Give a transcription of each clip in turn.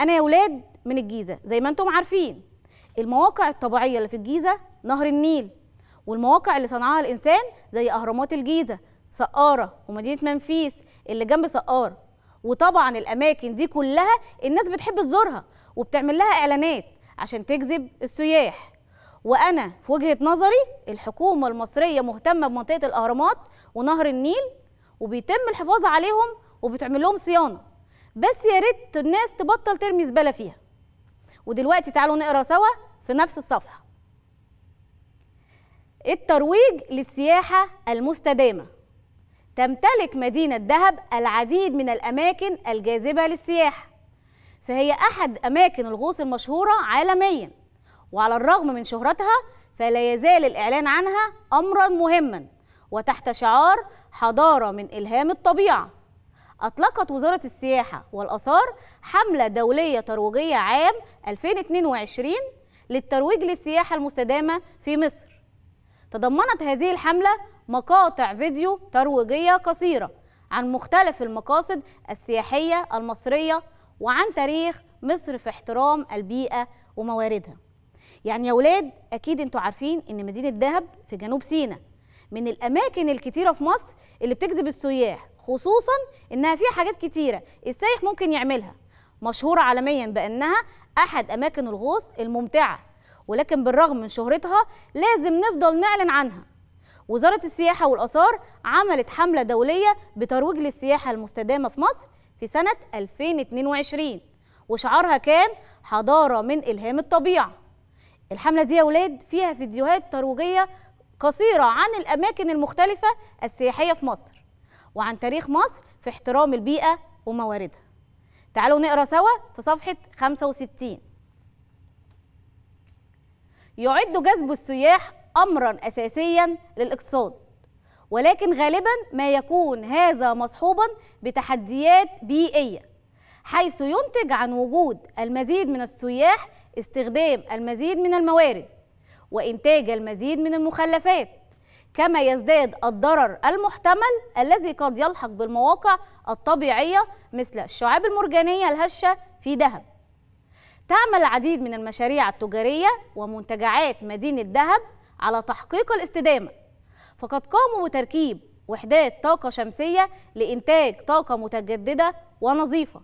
انا يا ولاد من الجيزه زي ما انتم عارفين المواقع الطبيعيه اللي في الجيزه نهر النيل والمواقع اللي صنعها الانسان زي اهرامات الجيزه سقاره ومدينه منفيس اللي جنب سقاره وطبعا الاماكن دي كلها الناس بتحب تزورها وبتعمل لها اعلانات عشان تجذب السياح وانا في وجهه نظري الحكومه المصريه مهتمه بمنطقه الاهرامات ونهر النيل وبيتم الحفاظ عليهم وبتعمل لهم صيانه بس يا ريت الناس تبطل ترمي زباله فيها ودلوقتي تعالوا نقرا سوا في نفس الصفحه الترويج للسياحه المستدامه تمتلك مدينه دهب العديد من الاماكن الجاذبه للسياحه فهي احد اماكن الغوص المشهوره عالميا وعلى الرغم من شهرتها فلا يزال الاعلان عنها امرا مهما وتحت شعار حضاره من الهام الطبيعه أطلقت وزارة السياحة والآثار حملة دولية ترويجية عام 2022 للترويج للسياحة المستدامة في مصر. تضمنت هذه الحملة مقاطع فيديو ترويجية قصيرة عن مختلف المقاصد السياحية المصرية وعن تاريخ مصر في احترام البيئة ومواردها. يعني يا ولاد أكيد أنتوا عارفين إن مدينة دهب في جنوب سيناء من الأماكن الكتيرة في مصر اللي بتجذب السياح خصوصا انها فيها حاجات كتيره السايح ممكن يعملها مشهوره عالميا بانها احد اماكن الغوص الممتعه ولكن بالرغم من شهرتها لازم نفضل نعلن عنها وزاره السياحه والاثار عملت حمله دوليه بترويج للسياحه المستدامه في مصر في سنه 2022 وشعارها كان حضاره من الهام الطبيعه الحمله دي يا اولاد فيها فيديوهات ترويجيه قصيره عن الاماكن المختلفه السياحيه في مصر وعن تاريخ مصر في احترام البيئة ومواردها تعالوا نقرا سوا في صفحة 65 يعد جذب السياح أمرا أساسيا للاقتصاد ولكن غالبا ما يكون هذا مصحوبا بتحديات بيئية حيث ينتج عن وجود المزيد من السياح استخدام المزيد من الموارد وإنتاج المزيد من المخلفات كما يزداد الضرر المحتمل الذي قد يلحق بالمواقع الطبيعية مثل الشعاب المرجانية الهشة في دهب تعمل العديد من المشاريع التجارية ومنتجعات مدينة دهب على تحقيق الاستدامة فقد قاموا بتركيب وحدات طاقة شمسية لإنتاج طاقة متجددة ونظيفة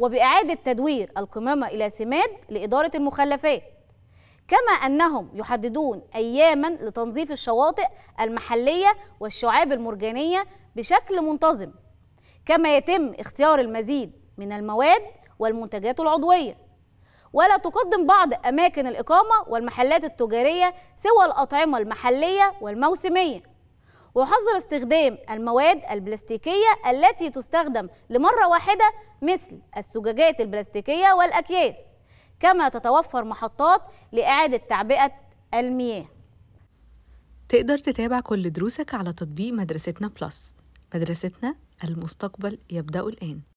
وبإعادة تدوير القمامة إلى سماد لإدارة المخلفات كما أنهم يحددون أياما لتنظيف الشواطئ المحلية والشعاب المرجانية بشكل منتظم كما يتم اختيار المزيد من المواد والمنتجات العضوية ولا تقدم بعض أماكن الإقامة والمحلات التجارية سوى الأطعمة المحلية والموسمية وحظر استخدام المواد البلاستيكية التي تستخدم لمرة واحدة مثل الزجاجات البلاستيكية والأكياس كما تتوفر محطات لإعادة تعبئة المياه تقدر تتابع كل دروسك على تطبيق مدرستنا بلس مدرستنا المستقبل يبدأ الآن